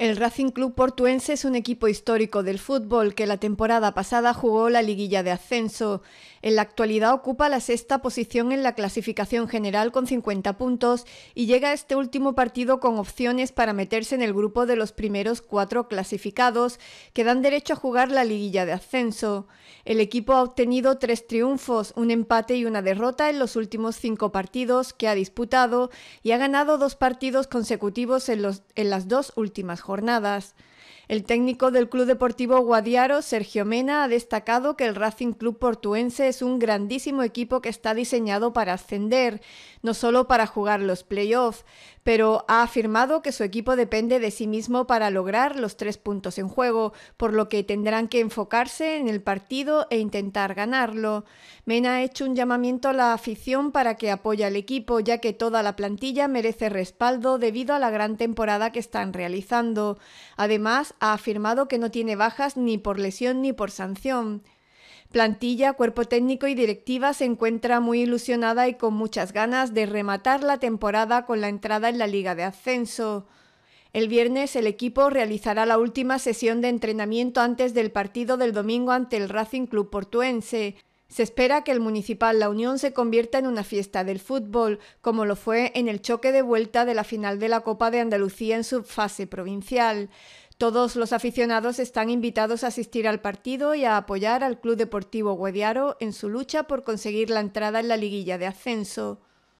El Racing Club Portuense es un equipo histórico del fútbol que la temporada pasada jugó la liguilla de ascenso. En la actualidad ocupa la sexta posición en la clasificación general con 50 puntos y llega a este último partido con opciones para meterse en el grupo de los primeros cuatro clasificados que dan derecho a jugar la liguilla de ascenso. El equipo ha obtenido tres triunfos, un empate y una derrota en los últimos cinco partidos que ha disputado y ha ganado dos partidos consecutivos en, los, en las dos últimas jornadas jornadas el técnico del Club Deportivo Guadiaro, Sergio Mena, ha destacado que el Racing Club Portuense es un grandísimo equipo que está diseñado para ascender, no solo para jugar los playoffs, pero ha afirmado que su equipo depende de sí mismo para lograr los tres puntos en juego, por lo que tendrán que enfocarse en el partido e intentar ganarlo. Mena ha hecho un llamamiento a la afición para que apoye al equipo, ya que toda la plantilla merece respaldo debido a la gran temporada que están realizando. Además, ha afirmado que no tiene bajas ni por lesión ni por sanción. Plantilla, cuerpo técnico y directiva se encuentra muy ilusionada y con muchas ganas de rematar la temporada con la entrada en la Liga de Ascenso. El viernes el equipo realizará la última sesión de entrenamiento antes del partido del domingo ante el Racing Club Portuense. Se espera que el Municipal La Unión se convierta en una fiesta del fútbol, como lo fue en el choque de vuelta de la final de la Copa de Andalucía en su fase provincial. Todos los aficionados están invitados a asistir al partido y a apoyar al Club Deportivo Guediaro en su lucha por conseguir la entrada en la liguilla de ascenso.